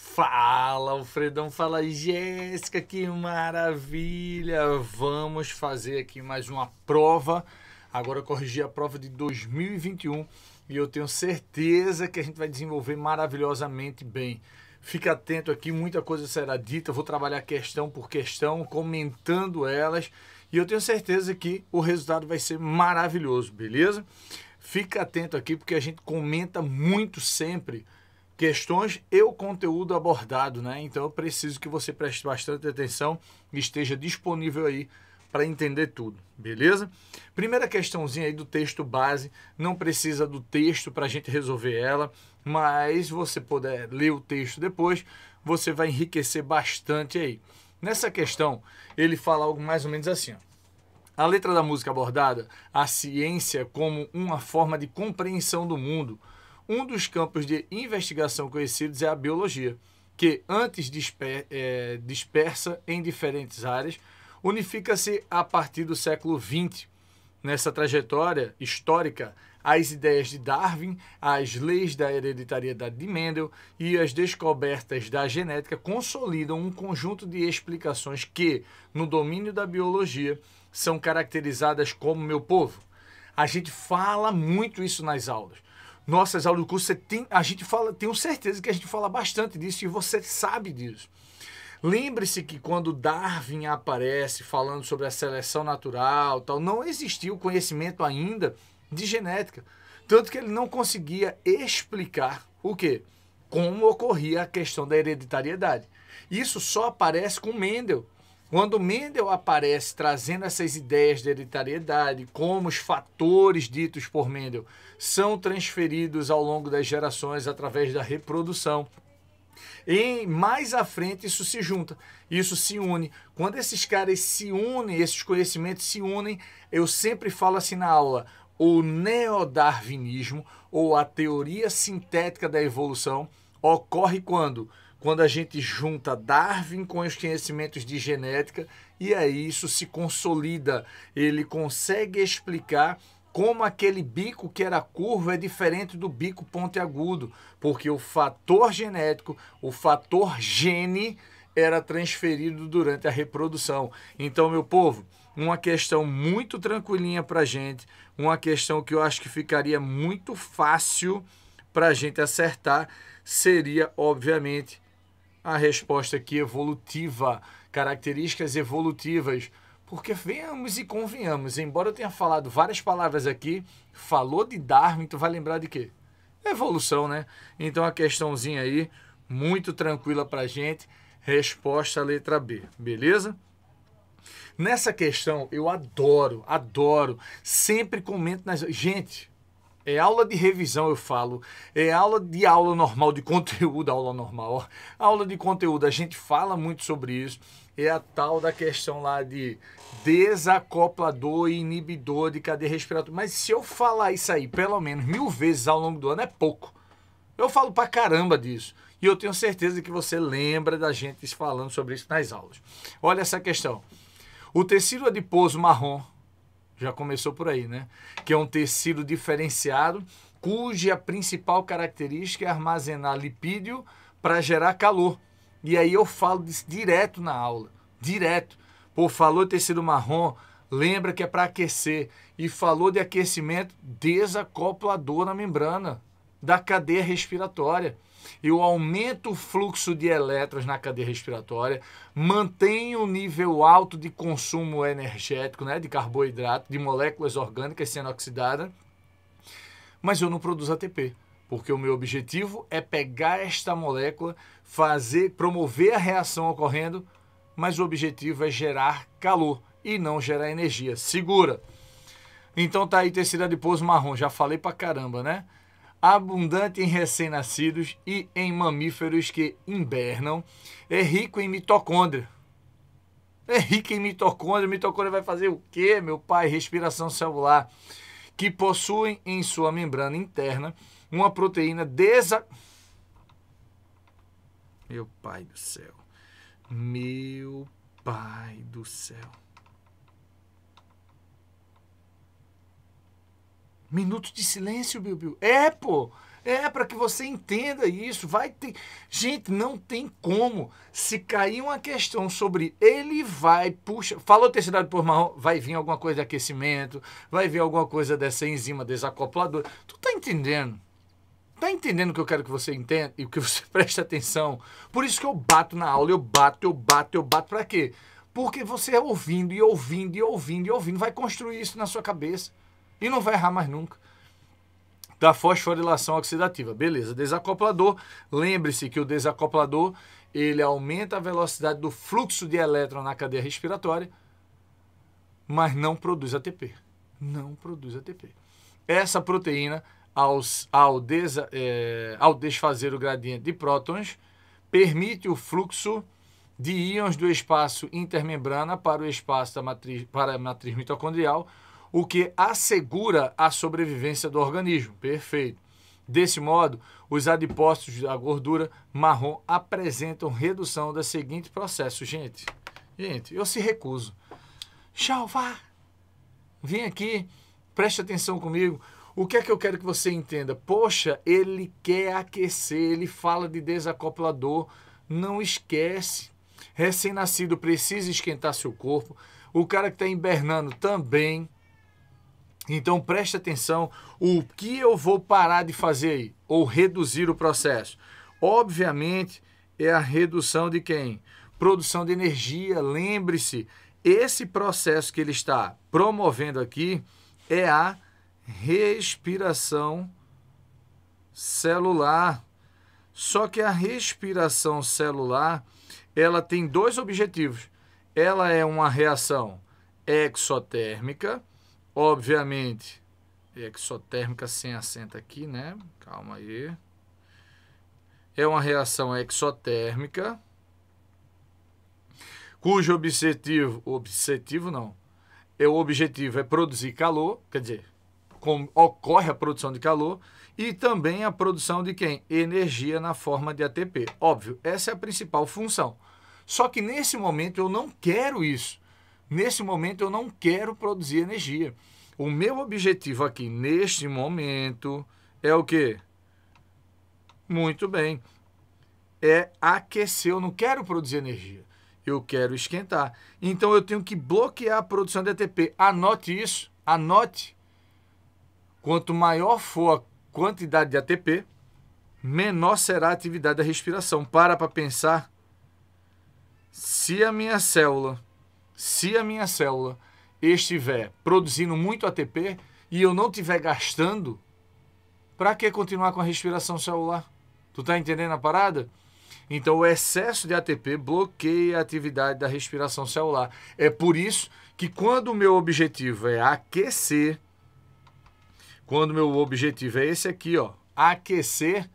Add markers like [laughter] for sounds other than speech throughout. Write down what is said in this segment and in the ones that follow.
Fala, Alfredão, fala Jéssica, que maravilha! Vamos fazer aqui mais uma prova. Agora corrigir a prova de 2021 e eu tenho certeza que a gente vai desenvolver maravilhosamente bem. Fica atento aqui, muita coisa será dita, eu vou trabalhar questão por questão, comentando elas, e eu tenho certeza que o resultado vai ser maravilhoso, beleza? Fica atento aqui porque a gente comenta muito sempre questões e o conteúdo abordado, né? Então eu preciso que você preste bastante atenção e esteja disponível aí para entender tudo, beleza? Primeira questãozinha aí do texto base, não precisa do texto para a gente resolver ela, mas você puder ler o texto depois, você vai enriquecer bastante aí. Nessa questão, ele fala algo mais ou menos assim. Ó. A letra da música abordada, a ciência como uma forma de compreensão do mundo, um dos campos de investigação conhecidos é a biologia, que antes disper, é, dispersa em diferentes áreas, unifica-se a partir do século XX. Nessa trajetória histórica, as ideias de Darwin, as leis da hereditariedade de Mendel e as descobertas da genética consolidam um conjunto de explicações que, no domínio da biologia, são caracterizadas como meu povo. A gente fala muito isso nas aulas nossas aulas do curso, você tem, a gente fala, tenho certeza que a gente fala bastante disso e você sabe disso. Lembre-se que quando Darwin aparece falando sobre a seleção natural, tal, não existia o conhecimento ainda de genética, tanto que ele não conseguia explicar o que, como ocorria a questão da hereditariedade. Isso só aparece com Mendel, quando Mendel aparece trazendo essas ideias de hereditariedade, como os fatores ditos por Mendel são transferidos ao longo das gerações através da reprodução. E mais à frente isso se junta, isso se une. Quando esses caras se unem, esses conhecimentos se unem, eu sempre falo assim na aula, o neodarwinismo ou a teoria sintética da evolução ocorre quando quando a gente junta Darwin com os conhecimentos de genética e aí isso se consolida. Ele consegue explicar como aquele bico que era curvo é diferente do bico pontiagudo, porque o fator genético, o fator gene era transferido durante a reprodução. Então, meu povo, uma questão muito tranquilinha para gente, uma questão que eu acho que ficaria muito fácil para a gente acertar seria, obviamente, a resposta aqui evolutiva, características evolutivas. Porque venhamos e convenhamos, embora eu tenha falado várias palavras aqui, falou de Darwin, tu vai lembrar de quê? Evolução, né? Então a questãozinha aí, muito tranquila para gente, resposta letra B, beleza? Nessa questão, eu adoro, adoro, sempre comento nas... Gente, é aula de revisão, eu falo. É aula de aula normal, de [laughs] conteúdo, aula normal. Aula de conteúdo, a gente fala muito sobre isso. É a tal da questão lá de desacoplador e inibidor de cadeia respiratória. Mas se eu falar isso aí pelo menos mil vezes ao longo do ano, é pouco. Eu falo pra caramba disso. E eu tenho certeza que você lembra da gente falando sobre isso nas aulas. Olha essa questão. O tecido adiposo marrom já começou por aí, né? Que é um tecido diferenciado cuja principal característica é armazenar lipídio para gerar calor. E aí eu falo disso direto na aula, direto. Pô, falou tecido marrom, lembra que é para aquecer. E falou de aquecimento, desacoplador na membrana da cadeia respiratória eu aumento o fluxo de elétrons na cadeia respiratória, mantenho o um nível alto de consumo energético, né, de carboidrato, de moléculas orgânicas sendo oxidadas, mas eu não produzo ATP porque o meu objetivo é pegar esta molécula, fazer, promover a reação ocorrendo, mas o objetivo é gerar calor e não gerar energia. Segura. Então tá aí tecido adiposo marrom, já falei pra caramba, né? abundante em recém-nascidos e em mamíferos que invernam, é rico em mitocôndria. É rico em mitocôndria. Mitocôndria vai fazer o quê, meu pai? Respiração celular. Que possuem em sua membrana interna uma proteína desa... Meu pai do céu. Meu pai do céu. Minutos de silêncio, Biu Biu. É, pô. É, para que você entenda isso. Vai ter. Gente, não tem como. Se cair uma questão sobre ele vai, puxa. Falou terceirado por mal, vai vir alguma coisa de aquecimento, vai vir alguma coisa dessa enzima desacopladora. Tu tá entendendo? Tá entendendo o que eu quero que você entenda e que você [laughs] preste atenção? Por isso que eu bato na aula, eu bato, eu bato, eu bato. Para quê? Porque você é ouvindo e ouvindo e ouvindo e ouvindo vai construir isso na sua cabeça e não vai errar mais nunca da fosforilação oxidativa. Beleza, desacoplador. Lembre-se que o desacoplador ele aumenta a velocidade do fluxo de elétron na cadeia respiratória, mas não produz ATP. Não produz ATP. Essa proteína, ao, desa, é, ao desfazer o gradiente de prótons, permite o fluxo de íons do espaço intermembrana para o espaço da matriz, para a matriz mitocondrial, o que assegura a sobrevivência do organismo. Perfeito. Desse modo, os adipócitos da gordura marrom apresentam redução do seguinte processo. Gente, gente, eu se recuso. vá vem aqui, preste atenção comigo. O que é que eu quero que você entenda? Poxa, ele quer aquecer, ele fala de desacoplador. Não esquece. Recém-nascido precisa esquentar seu corpo. O cara que está hibernando também. Então preste atenção o que eu vou parar de fazer aí, ou reduzir o processo. Obviamente é a redução de quem? Produção de energia. Lembre-se, esse processo que ele está promovendo aqui é a respiração celular. Só que a respiração celular, ela tem dois objetivos. Ela é uma reação exotérmica, Obviamente, é exotérmica sem assento aqui, né? Calma aí. É uma reação exotérmica cujo objetivo, objetivo não, é o objetivo é produzir calor, quer dizer, com, ocorre a produção de calor e também a produção de quem? Energia na forma de ATP. Óbvio, essa é a principal função. Só que nesse momento eu não quero isso. Nesse momento eu não quero produzir energia. O meu objetivo aqui neste momento é o quê? Muito bem. É aquecer. Eu não quero produzir energia. Eu quero esquentar. Então eu tenho que bloquear a produção de ATP. Anote isso. Anote. Quanto maior for a quantidade de ATP, menor será a atividade da respiração. Para para pensar. Se a minha célula se a minha célula estiver produzindo muito ATP e eu não estiver gastando, para que continuar com a respiração celular? Tu tá entendendo a parada? Então, o excesso de ATP bloqueia a atividade da respiração celular. É por isso que, quando o meu objetivo é aquecer, quando o meu objetivo é esse aqui, ó, aquecer,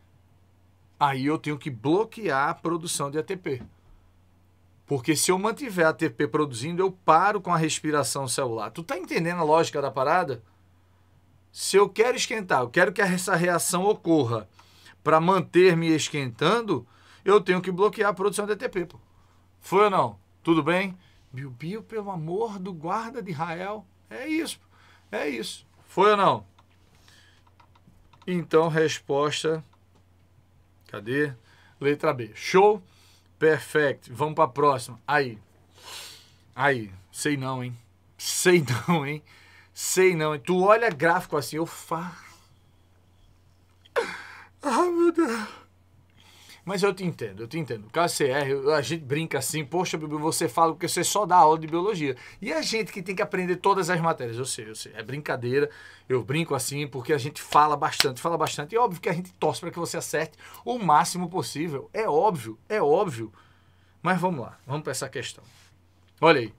aí eu tenho que bloquear a produção de ATP. Porque se eu mantiver a ATP produzindo, eu paro com a respiração celular. Tu tá entendendo a lógica da parada? Se eu quero esquentar, eu quero que essa reação ocorra para manter-me esquentando, eu tenho que bloquear a produção de ATP. Pô. Foi ou não? Tudo bem? bio bio pelo amor do guarda de Israel. É isso. É isso. Foi ou não? Então, resposta. Cadê? Letra B. Show. Perfect. Vamos para a próxima. Aí. Aí. Sei não, hein? Sei [laughs] não, hein? Sei não. Hein? Tu olha gráfico assim, eu faço. Ah, meu Deus. Mas eu te entendo, eu te entendo. KCR, a gente brinca assim, poxa, Bibi, você fala porque você só dá aula de biologia. E a gente que tem que aprender todas as matérias, eu sei, eu sei. É brincadeira, eu brinco assim porque a gente fala bastante, fala bastante. E é óbvio que a gente torce para que você acerte o máximo possível. É óbvio, é óbvio. Mas vamos lá, vamos para essa questão. Olha aí.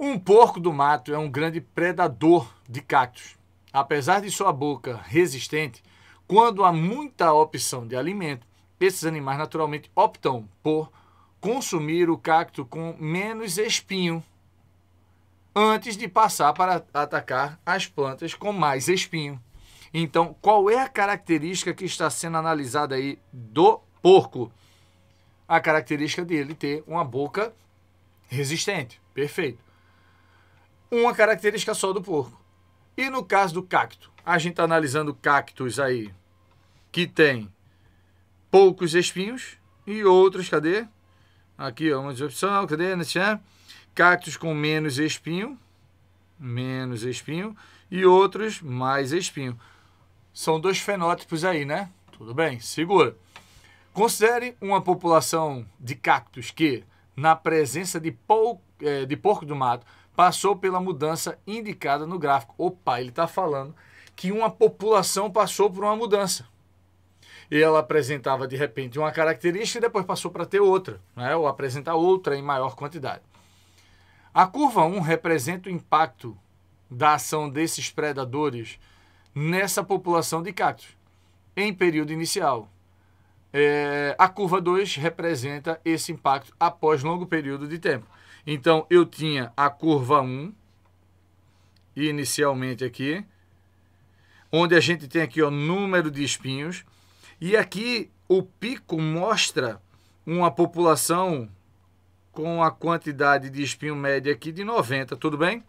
Um porco do mato é um grande predador de cactos. Apesar de sua boca resistente, quando há muita opção de alimento, esses animais naturalmente optam por consumir o cacto com menos espinho antes de passar para atacar as plantas com mais espinho. Então, qual é a característica que está sendo analisada aí do porco? A característica dele ter uma boca resistente. Perfeito. Uma característica só do porco. E no caso do cacto, a gente está analisando cactos aí que tem poucos espinhos e outros, cadê? Aqui, ó, uma opção, cadê? Cactos com menos espinho, menos espinho, e outros mais espinho. São dois fenótipos aí, né? Tudo bem, segura. Considere uma população de cactos que, na presença de, é, de porco do mato, passou pela mudança indicada no gráfico. Opa, ele está falando que uma população passou por uma mudança e ela apresentava de repente uma característica e depois passou para ter outra, né? ou apresentar outra em maior quantidade. A curva 1 representa o impacto da ação desses predadores nessa população de cactos, em período inicial. É, a curva 2 representa esse impacto após longo período de tempo. Então, eu tinha a curva 1, inicialmente aqui, onde a gente tem aqui o número de espinhos, e aqui o pico mostra uma população com a quantidade de espinho média aqui de 90, tudo bem?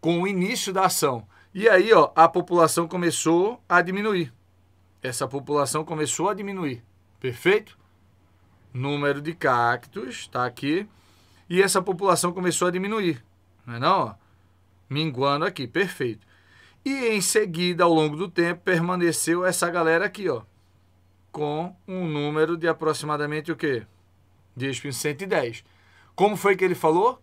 Com o início da ação. E aí, ó, a população começou a diminuir. Essa população começou a diminuir, perfeito? Número de cactos, está aqui. E essa população começou a diminuir, não é não? Ó, minguando aqui, perfeito. E em seguida, ao longo do tempo, permaneceu essa galera aqui, ó, com um número de aproximadamente o quê? Disco em 110. Como foi que ele falou?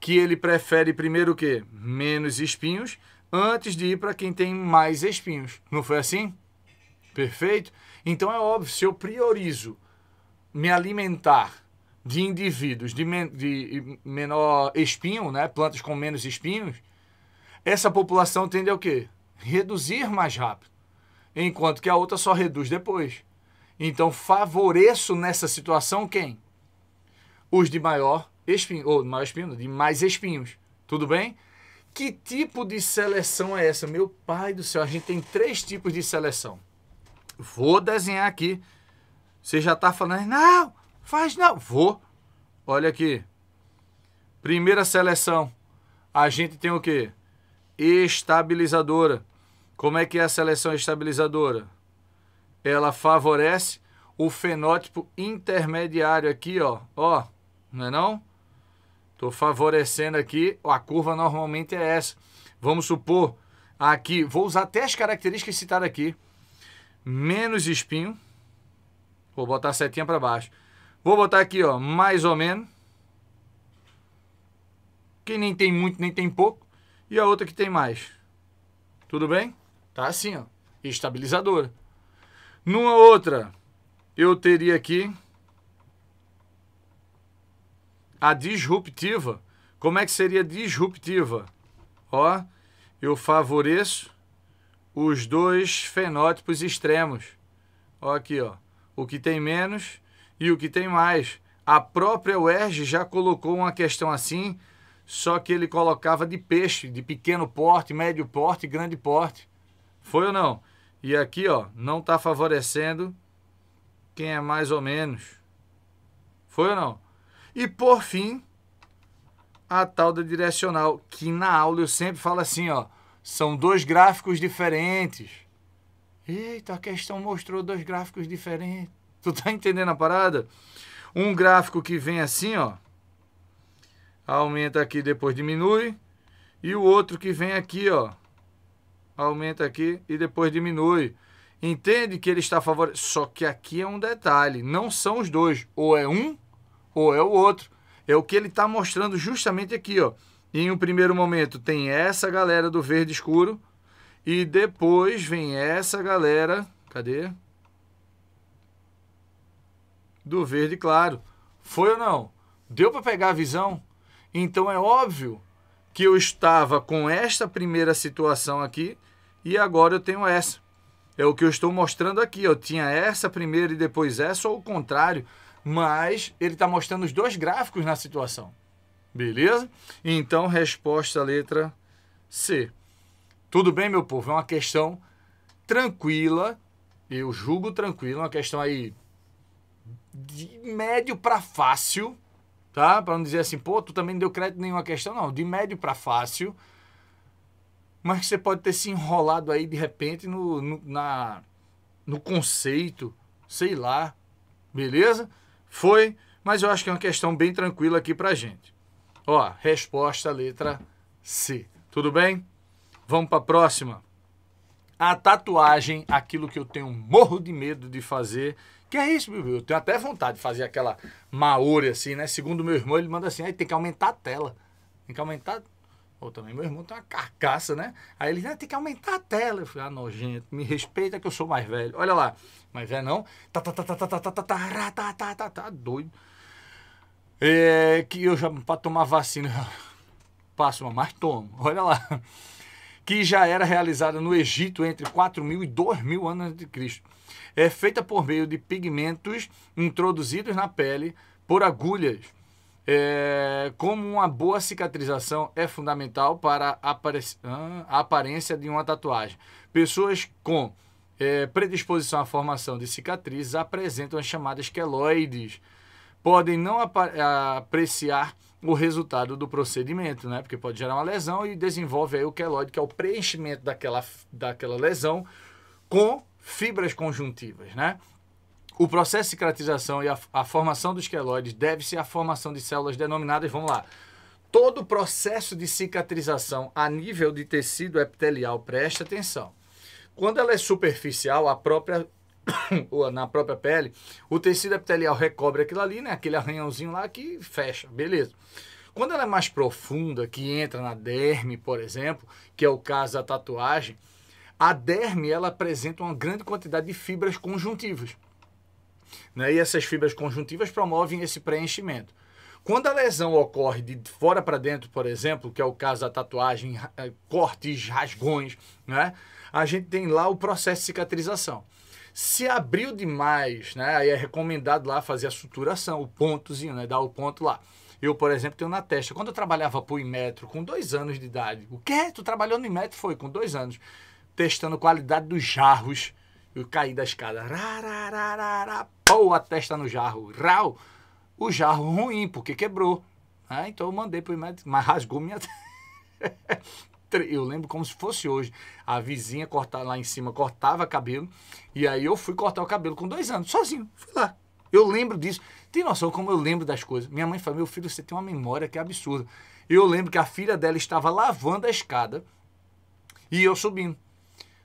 Que ele prefere primeiro o quê? Menos espinhos antes de ir para quem tem mais espinhos. Não foi assim? Perfeito? Então é óbvio, se eu priorizo me alimentar de indivíduos de, men de menor espinho, né, plantas com menos espinhos, essa população tende a o quê? Reduzir mais rápido, enquanto que a outra só reduz depois. Então favoreço nessa situação quem? Os de maior espinho, ou maior espinho, de mais espinhos. Tudo bem? Que tipo de seleção é essa? Meu pai do céu, a gente tem três tipos de seleção. Vou desenhar aqui. Você já está falando, não, faz não. Vou. Olha aqui. Primeira seleção. A gente tem o quê? estabilizadora. Como é que é a seleção estabilizadora? Ela favorece o fenótipo intermediário aqui, ó. Ó, não é não? Estou favorecendo aqui, a curva normalmente é essa. Vamos supor aqui, vou usar até as características citadas aqui. Menos espinho. Vou botar a setinha para baixo. Vou botar aqui, ó, mais ou menos. Que nem tem muito, nem tem pouco e a outra que tem mais. Tudo bem? Tá assim, ó. Estabilizadora. Numa outra, eu teria aqui a disruptiva. Como é que seria disruptiva? Ó, eu favoreço os dois fenótipos extremos. Ó aqui, ó. O que tem menos e o que tem mais. A própria UERJ já colocou uma questão assim só que ele colocava de peixe, de pequeno porte, médio porte, grande porte. Foi ou não? E aqui, ó, não está favorecendo quem é mais ou menos. Foi ou não? E por fim, a tal da direcional, que na aula eu sempre falo assim, ó, são dois gráficos diferentes. Eita, a questão mostrou dois gráficos diferentes. Tu tá entendendo a parada? Um gráfico que vem assim, ó, aumenta aqui, depois diminui. E o outro que vem aqui, ó, aumenta aqui e depois diminui. Entende que ele está favor Só que aqui é um detalhe: não são os dois. Ou é um ou é o outro. É o que ele está mostrando justamente aqui. Ó. Em um primeiro momento tem essa galera do verde escuro. E depois vem essa galera. Cadê? Do verde claro. Foi ou não? Deu para pegar a visão? Então é óbvio que eu estava com esta primeira situação aqui e agora eu tenho essa. É o que eu estou mostrando aqui. Eu tinha essa primeira e depois essa, ou o contrário. Mas ele está mostrando os dois gráficos na situação. Beleza? Então, resposta letra C. Tudo bem, meu povo? É uma questão tranquila. Eu julgo tranquila. É uma questão aí de médio para fácil tá? Para não dizer assim, pô, tu também não deu crédito nenhuma questão, não. De médio para fácil, mas que você pode ter se enrolado aí de repente no, no, na, no conceito, sei lá, beleza? Foi, mas eu acho que é uma questão bem tranquila aqui pra gente. Ó, resposta letra C. Tudo bem? Vamos para a próxima. A tatuagem, aquilo que eu tenho morro de medo de fazer que é isso, eu tenho até vontade de fazer aquela maori assim, né? Segundo meu irmão, ele manda assim, aí tem que aumentar a tela. Tem que aumentar. Ou também, meu irmão tem uma carcaça, né? Aí ele, ah, tem que aumentar a tela. Eu falei, ah, nojento, me respeita que eu sou mais velho. Olha lá, mais velho não. Tá, tá, tá, tá, tá, tá, tá, tá, tá, tá, tá, tá, tá, doido. É, que eu já, pra tomar vacina, passo uma, mas tomo. Olha lá que já era realizada no Egito entre 4.000 e 2.000 anos de Cristo. É feita por meio de pigmentos introduzidos na pele por agulhas. É, como uma boa cicatrização é fundamental para a, a aparência de uma tatuagem. Pessoas com é, predisposição à formação de cicatrizes apresentam as chamadas queloides. Podem não apreciar o resultado do procedimento, né? Porque pode gerar uma lesão e desenvolve aí o queloide, que é o preenchimento daquela, daquela lesão com fibras conjuntivas, né? O processo de cicatrização e a, a formação dos queloides deve ser a formação de células denominadas, vamos lá, todo o processo de cicatrização a nível de tecido epitelial, presta atenção. Quando ela é superficial, a própria [coughs] na própria pele, o tecido epitelial recobre aquilo ali, né? Aquele arranhãozinho lá que fecha, beleza. Quando ela é mais profunda, que entra na derme, por exemplo, que é o caso da tatuagem, a derme ela apresenta uma grande quantidade de fibras conjuntivas. Né? E essas fibras conjuntivas promovem esse preenchimento. Quando a lesão ocorre de fora para dentro, por exemplo, que é o caso da tatuagem, eh, cortes, rasgões, né? a gente tem lá o processo de cicatrização. Se abriu demais, né? Aí é recomendado lá fazer a suturação, o pontozinho, né? Dar o ponto lá. Eu, por exemplo, tenho na testa. Quando eu trabalhava por metro com dois anos de idade. O quê? Tu trabalhou no metro Foi, com dois anos. Testando qualidade dos jarros. Eu caí da escada. Rarararara, pô, a testa no jarro. Rau. O jarro ruim, porque quebrou. Ah, então eu mandei pro médico, mas rasgou minha [laughs] eu lembro como se fosse hoje. A vizinha cortava lá em cima, cortava cabelo. E aí eu fui cortar o cabelo com dois anos, sozinho. Fui lá. Eu lembro disso. Tem noção como eu lembro das coisas? Minha mãe falou: meu filho, você tem uma memória que é absurda. Eu lembro que a filha dela estava lavando a escada e eu subindo.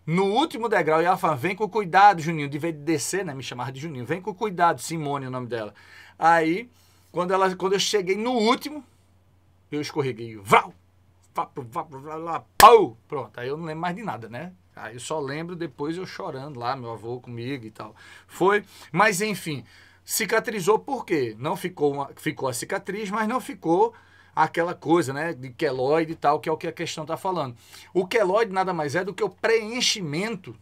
No último degrau, e ela falou vem com cuidado, Juninho. De vez de descer, né? Me chamava de Juninho. Vem com cuidado, Simone, é o nome dela. Aí, quando, ela, quando eu cheguei no último, eu escorreguei. Vau! pau. Pronto, aí eu não lembro mais de nada, né? Aí eu só lembro depois eu chorando lá, meu avô comigo e tal. Foi, mas enfim, cicatrizou por quê? Não ficou, uma, ficou a cicatriz, mas não ficou aquela coisa, né, de queloide e tal, que é o que a questão está falando. O queloide nada mais é do que o preenchimento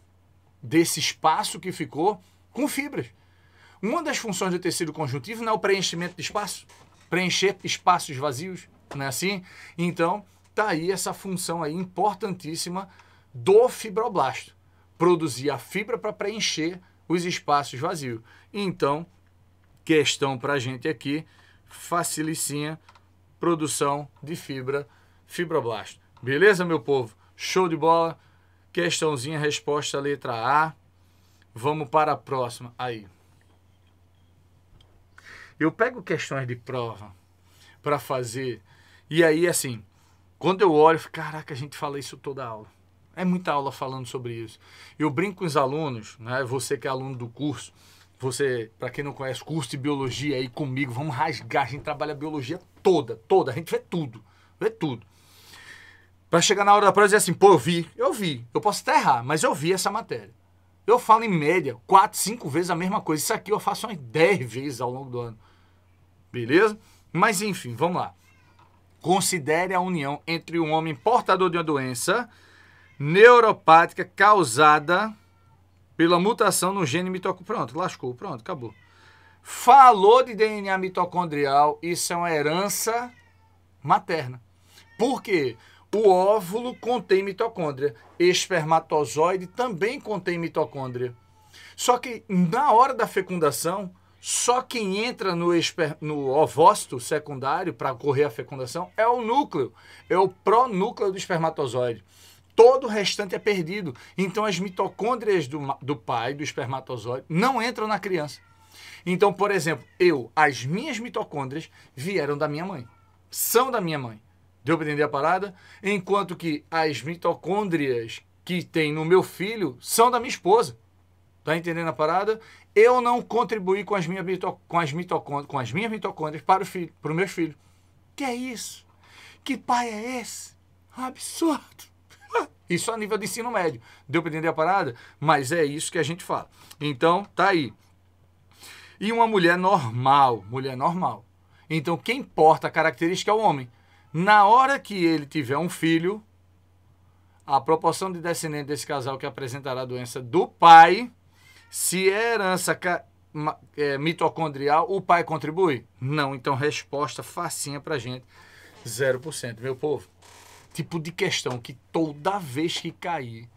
desse espaço que ficou com fibras. Uma das funções do tecido conjuntivo não é o preenchimento de espaço, preencher espaços vazios, não é assim? Então, está aí essa função aí importantíssima do fibroblasto, produzir a fibra para preencher os espaços vazios. Então, questão para a gente aqui, facilicinha, produção de fibra, fibroblasto. Beleza, meu povo? Show de bola. Questãozinha, resposta letra A. Vamos para a próxima. Aí. Eu pego questões de prova para fazer. E aí, assim, quando eu olho, eu falo, caraca, a gente fala isso toda aula. É muita aula falando sobre isso. Eu brinco com os alunos, né? Você que é aluno do curso, você, para quem não conhece, curso de biologia aí comigo, vamos rasgar, a gente trabalha a biologia toda, toda, a gente vê tudo, vê tudo. Para chegar na hora da prova e dizer assim, pô, eu vi, eu vi, eu posso até errar, mas eu vi essa matéria. Eu falo em média quatro, cinco vezes a mesma coisa. Isso aqui eu faço umas dez vezes ao longo do ano. Beleza? Mas enfim, vamos lá. Considere a união entre um homem portador de uma doença neuropática causada pela mutação no gene mitocondrial. Pronto, lascou, pronto, acabou. Falou de DNA mitocondrial, isso é uma herança materna. Por quê? O óvulo contém mitocôndria, espermatozoide também contém mitocôndria. Só que na hora da fecundação, só quem entra no, esper, no ovócito secundário para correr a fecundação é o núcleo, é o pronúcleo do espermatozoide. Todo o restante é perdido. Então as mitocôndrias do, do pai, do espermatozoide, não entram na criança. Então, por exemplo, eu, as minhas mitocôndrias vieram da minha mãe, são da minha mãe. Deu para entender a parada? Enquanto que as mitocôndrias que tem no meu filho são da minha esposa. Tá entendendo a parada? Eu não contribuí com as minhas, mito, com as mitocôndrias, com as minhas mitocôndrias para, o filho, para o meu filho. Que é isso? Que pai é esse? Absurdo! [laughs] Isso a nível de ensino médio. Deu para entender a parada? Mas é isso que a gente fala. Então, tá aí. E uma mulher normal, mulher normal. Então, quem importa a característica é o homem. Na hora que ele tiver um filho, a proporção de descendente desse casal que apresentará a doença do pai se é herança é, mitocondrial, o pai contribui? Não. Então, resposta facinha pra gente: 0%. Meu povo, tipo de questão que toda vez que cair,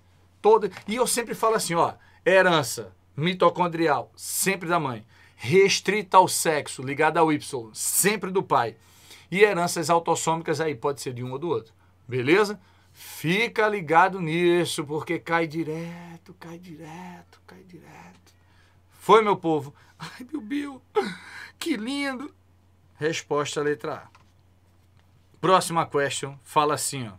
toda. E eu sempre falo assim: ó, herança mitocondrial, sempre da mãe. Restrita ao sexo, ligada ao Y, sempre do pai. E heranças autossômicas aí, pode ser de um ou do outro. Beleza? Fica ligado nisso, porque cai direto, cai direto, cai direto. Foi, meu povo? Ai, Bilbil, que lindo! Resposta letra A. Próxima question fala assim, ó.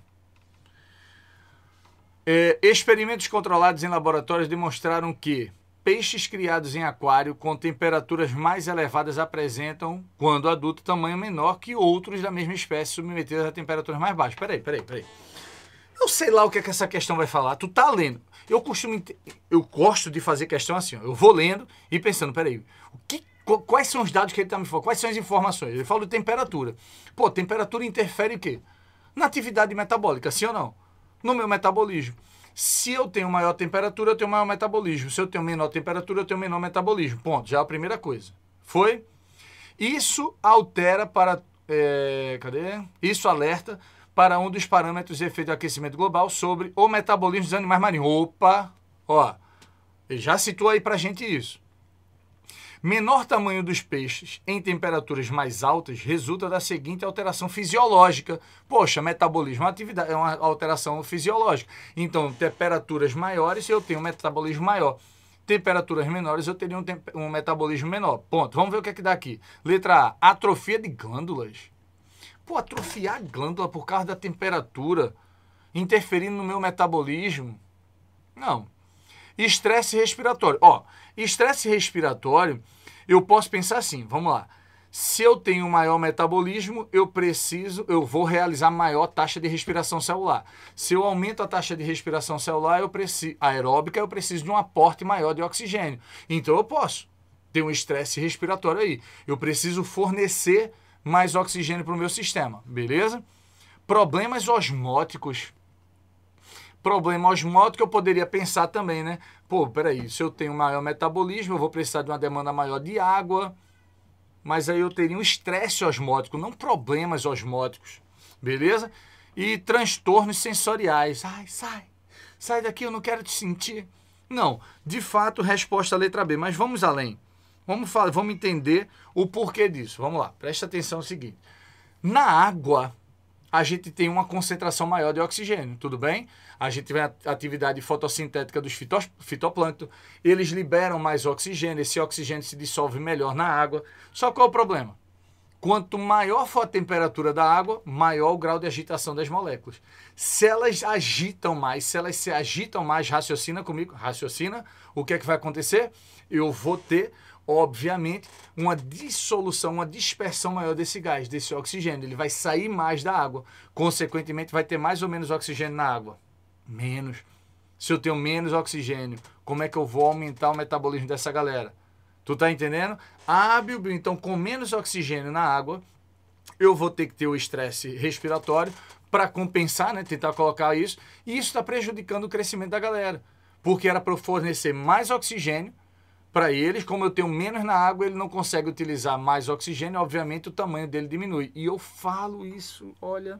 É, experimentos controlados em laboratórios demonstraram que peixes criados em aquário com temperaturas mais elevadas apresentam, quando adulto, tamanho menor que outros da mesma espécie submetidos a temperaturas mais baixas. Peraí, peraí, peraí. Eu sei lá o que, é que essa questão vai falar. Tu tá lendo. Eu costumo. Eu gosto de fazer questão assim, ó. Eu vou lendo e pensando, peraí, o que quais são os dados que ele está me falando, quais são as informações. Ele fala de temperatura. Pô, temperatura interfere o quê? Na atividade metabólica, sim ou não? No meu metabolismo. Se eu tenho maior temperatura, eu tenho maior metabolismo. Se eu tenho menor temperatura, eu tenho menor metabolismo. Ponto. Já é a primeira coisa. Foi? Isso altera para. É, cadê? Isso alerta para um dos parâmetros de efeito do aquecimento global sobre o metabolismo dos animais marinhos. Opa! Ó, ele já citou aí para gente isso. Menor tamanho dos peixes em temperaturas mais altas resulta da seguinte alteração fisiológica. Poxa, metabolismo é atividade é uma alteração fisiológica. Então, temperaturas maiores eu tenho um metabolismo maior. Temperaturas menores eu teria um, um metabolismo menor. Ponto. Vamos ver o que é que dá aqui. Letra A, atrofia de glândulas. Pô, atrofiar a glândula por causa da temperatura, interferindo no meu metabolismo. Não. Estresse respiratório. Ó, estresse respiratório, eu posso pensar assim, vamos lá. Se eu tenho maior metabolismo, eu preciso, eu vou realizar maior taxa de respiração celular. Se eu aumento a taxa de respiração celular, eu preciso aeróbica, eu preciso de um aporte maior de oxigênio. Então eu posso ter um estresse respiratório aí. Eu preciso fornecer mais oxigênio para o meu sistema, beleza? Problemas osmóticos. Problema osmótico eu poderia pensar também, né? Pô, peraí, se eu tenho maior metabolismo, eu vou precisar de uma demanda maior de água, mas aí eu teria um estresse osmótico, não problemas osmóticos, beleza? E transtornos sensoriais. Ai, sai, sai daqui, eu não quero te sentir. Não, de fato, resposta letra B, mas vamos além. Vamos, falar, vamos entender o porquê disso. Vamos lá, presta atenção no seguinte. Na água, a gente tem uma concentração maior de oxigênio, tudo bem? A gente tem a atividade fotossintética dos fitos, fitoplâncton, eles liberam mais oxigênio, esse oxigênio se dissolve melhor na água. Só qual é o problema? Quanto maior for a temperatura da água, maior o grau de agitação das moléculas. Se elas agitam mais, se elas se agitam mais, raciocina comigo, raciocina, o que é que vai acontecer? Eu vou ter obviamente, uma dissolução, uma dispersão maior desse gás, desse oxigênio. Ele vai sair mais da água. Consequentemente, vai ter mais ou menos oxigênio na água. Menos. Se eu tenho menos oxigênio, como é que eu vou aumentar o metabolismo dessa galera? Tu tá entendendo? Hábil, ah, então, com menos oxigênio na água, eu vou ter que ter o estresse respiratório para compensar, né? Tentar colocar isso. E isso está prejudicando o crescimento da galera. Porque era para fornecer mais oxigênio para eles, como eu tenho menos na água, ele não consegue utilizar mais oxigênio, obviamente o tamanho dele diminui. E eu falo isso, olha.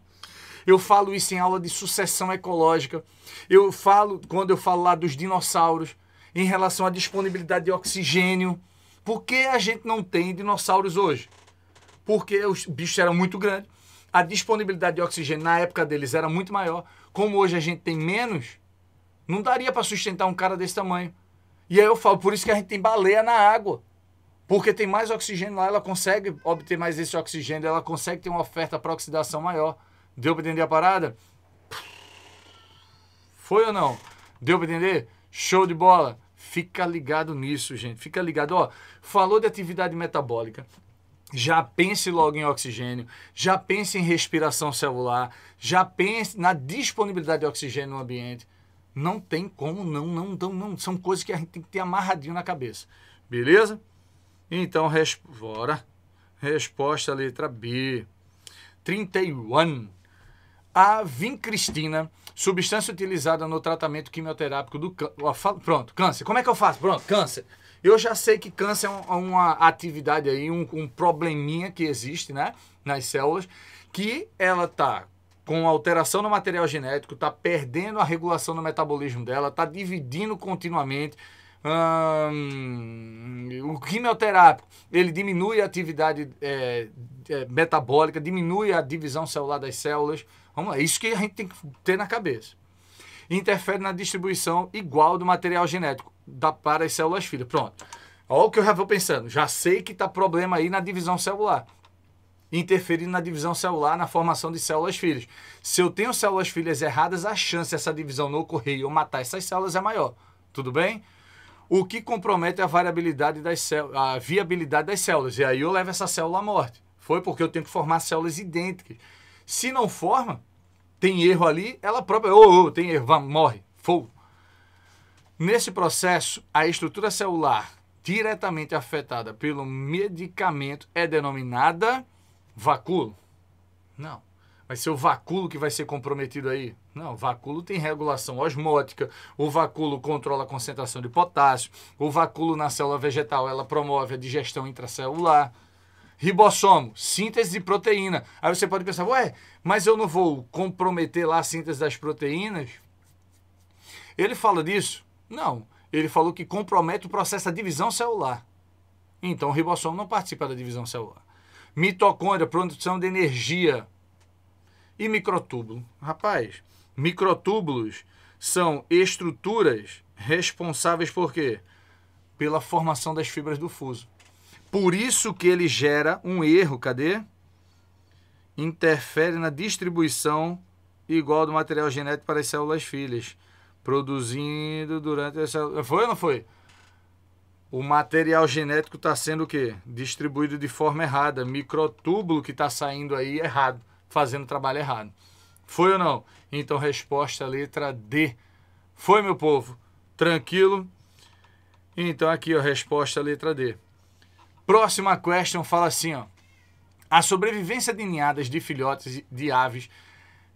Eu falo isso em aula de sucessão ecológica. Eu falo, quando eu falo lá dos dinossauros, em relação à disponibilidade de oxigênio. Por que a gente não tem dinossauros hoje? Porque os bichos eram muito grandes, a disponibilidade de oxigênio na época deles era muito maior. Como hoje a gente tem menos, não daria para sustentar um cara desse tamanho. E aí eu falo, por isso que a gente tem baleia na água. Porque tem mais oxigênio lá, ela consegue obter mais esse oxigênio, ela consegue ter uma oferta para oxidação maior. Deu para entender a parada? Foi ou não? Deu para entender? Show de bola. Fica ligado nisso, gente. Fica ligado. Ó, falou de atividade metabólica. Já pense logo em oxigênio, já pense em respiração celular, já pense na disponibilidade de oxigênio no ambiente. Não tem como, não, não, não, não. São coisas que a gente tem que ter amarradinho na cabeça. Beleza? Então, res... bora. Resposta letra B. 31. A vincristina, substância utilizada no tratamento quimioterápico do câncer. Pronto, câncer. Como é que eu faço? Pronto, câncer. Eu já sei que câncer é, é uma atividade aí, um, um probleminha que existe, né? Nas células, que ela tá com alteração no material genético, está perdendo a regulação do metabolismo dela, está dividindo continuamente. Hum, o quimioterápico ele diminui a atividade é, é, metabólica, diminui a divisão celular das células. Vamos lá, isso que a gente tem que ter na cabeça. Interfere na distribuição igual do material genético da, para as células filhas. Pronto. Olha o que eu já vou pensando. Já sei que está problema aí na divisão celular interferir na divisão celular, na formação de células filhas. Se eu tenho células filhas erradas, a chance dessa divisão não ocorrer e eu matar essas células é maior. Tudo bem? O que compromete a variabilidade das células, a viabilidade das células. E aí eu levo essa célula à morte. Foi porque eu tenho que formar células idênticas. Se não forma, tem erro ali, ela própria, ô, oh, oh, tem erro, vamos, morre, fogo. Nesse processo, a estrutura celular diretamente afetada pelo medicamento é denominada Vaculo? Não. Vai ser o vaculo que vai ser comprometido aí? Não, o vaculo tem regulação osmótica, o vaculo controla a concentração de potássio, o vaculo na célula vegetal ela promove a digestão intracelular. Ribossomo, síntese de proteína. Aí você pode pensar, ué, mas eu não vou comprometer lá a síntese das proteínas? Ele fala disso? Não. Ele falou que compromete o processo da divisão celular. Então o ribossomo não participa da divisão celular. Mitocôndria, produção de energia. E microtúbulo? Rapaz, microtúbulos são estruturas responsáveis por quê? Pela formação das fibras do fuso. Por isso que ele gera um erro, cadê? Interfere na distribuição igual do material genético para as células filhas, produzindo durante essa. Foi ou não foi? o material genético está sendo o quê? Distribuído de forma errada, microtúbulo que está saindo aí errado, fazendo trabalho errado. Foi ou não? Então resposta letra D. Foi, meu povo? Tranquilo? Então aqui, ó, resposta letra D. Próxima question fala assim, ó. A sobrevivência de ninhadas de filhotes de aves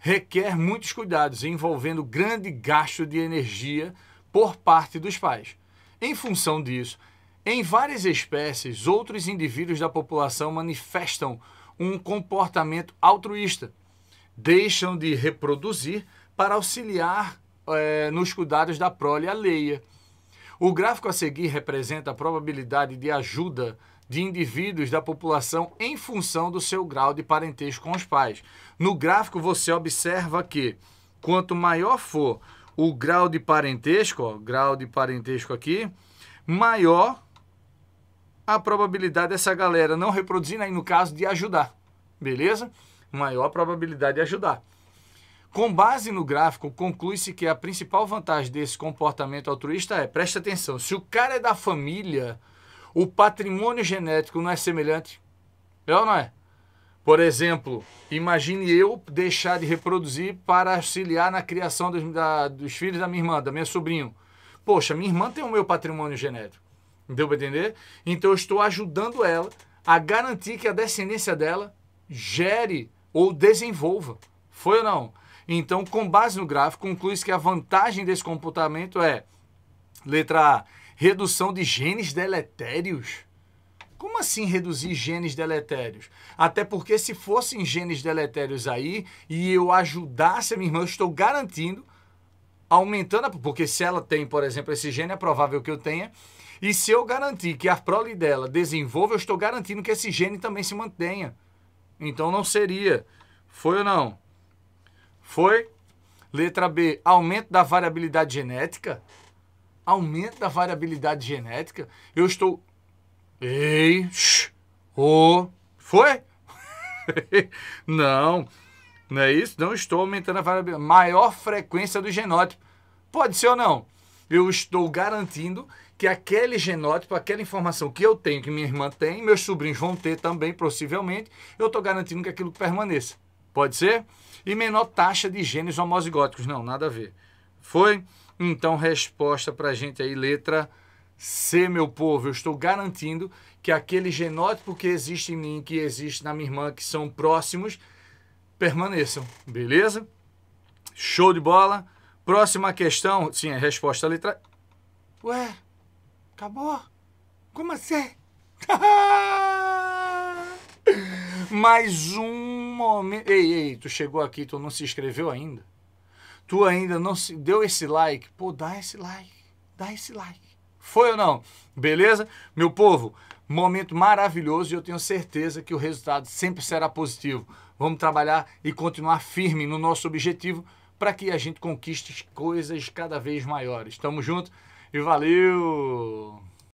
requer muitos cuidados, envolvendo grande gasto de energia por parte dos pais. Em função disso, em várias espécies, outros indivíduos da população manifestam um comportamento altruísta. Deixam de reproduzir para auxiliar é, nos cuidados da prole alheia. O gráfico a seguir representa a probabilidade de ajuda de indivíduos da população em função do seu grau de parentesco com os pais. No gráfico, você observa que quanto maior for o grau de parentesco, ó, grau de parentesco aqui, maior a probabilidade dessa galera não reproduzir, aí né? no caso de ajudar, beleza? Maior a probabilidade de ajudar. Com base no gráfico, conclui-se que a principal vantagem desse comportamento altruísta é, preste atenção, se o cara é da família, o patrimônio genético não é semelhante, é ou não é? Por exemplo, imagine eu deixar de reproduzir para auxiliar na criação dos, da, dos filhos da minha irmã, da minha sobrinho. Poxa, minha irmã tem o meu patrimônio genético. Deu para entender? Então eu estou ajudando ela a garantir que a descendência dela gere ou desenvolva. Foi ou não? Então, com base no gráfico, conclui-se que a vantagem desse comportamento é, letra A, redução de genes deletérios. Como assim reduzir genes deletérios? Até porque se fossem genes deletérios aí e eu ajudasse a minha irmã, eu estou garantindo, aumentando, a, porque se ela tem, por exemplo, esse gene, é provável que eu tenha, e se eu garantir que a prole dela desenvolva, eu estou garantindo que esse gene também se mantenha. Então não seria. Foi ou não? Foi. Letra B, aumento da variabilidade genética. Aumento da variabilidade genética. Eu estou ei, shh, o, foi? [laughs] não, não é isso? Não estou aumentando a variabilidade, maior frequência do genótipo. Pode ser ou não? Eu estou garantindo que aquele genótipo, aquela informação que eu tenho, que minha irmã tem, meus sobrinhos vão ter também, possivelmente, eu estou garantindo que aquilo permaneça. Pode ser? E menor taxa de genes homozigóticos. Não, nada a ver. Foi? Então, resposta para a gente aí, letra ser, meu povo, eu estou garantindo que aquele genótipo que existe em mim, que existe na minha irmã, que são próximos, permaneçam, beleza? Show de bola. Próxima questão, sim, a resposta letra. Ué, acabou? Como assim? [laughs] Mais um momento. Ei, ei, tu chegou aqui, tu não se inscreveu ainda? Tu ainda não se deu esse like? Pô, dá esse like. Dá esse like. Foi ou não? Beleza? Meu povo, momento maravilhoso e eu tenho certeza que o resultado sempre será positivo. Vamos trabalhar e continuar firme no nosso objetivo para que a gente conquiste coisas cada vez maiores. Tamo junto e valeu!